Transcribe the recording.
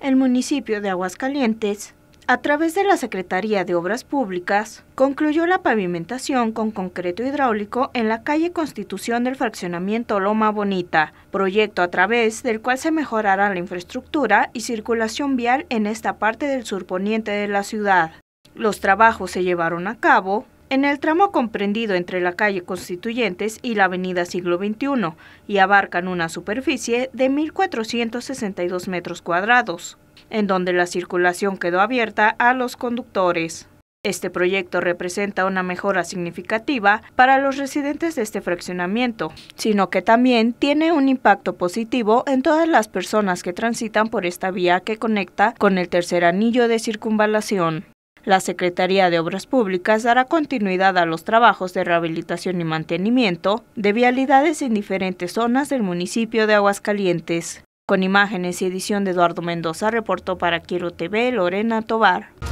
el municipio de Aguascalientes, a través de la Secretaría de Obras Públicas, concluyó la pavimentación con concreto hidráulico en la calle Constitución del fraccionamiento Loma Bonita, proyecto a través del cual se mejorará la infraestructura y circulación vial en esta parte del surponiente de la ciudad. Los trabajos se llevaron a cabo en el tramo comprendido entre la calle Constituyentes y la avenida Siglo XXI y abarcan una superficie de 1.462 metros cuadrados, en donde la circulación quedó abierta a los conductores. Este proyecto representa una mejora significativa para los residentes de este fraccionamiento, sino que también tiene un impacto positivo en todas las personas que transitan por esta vía que conecta con el tercer anillo de circunvalación. La Secretaría de Obras Públicas dará continuidad a los trabajos de rehabilitación y mantenimiento de vialidades en diferentes zonas del municipio de Aguascalientes. Con imágenes y edición de Eduardo Mendoza, reportó para Quiero TV Lorena Tovar.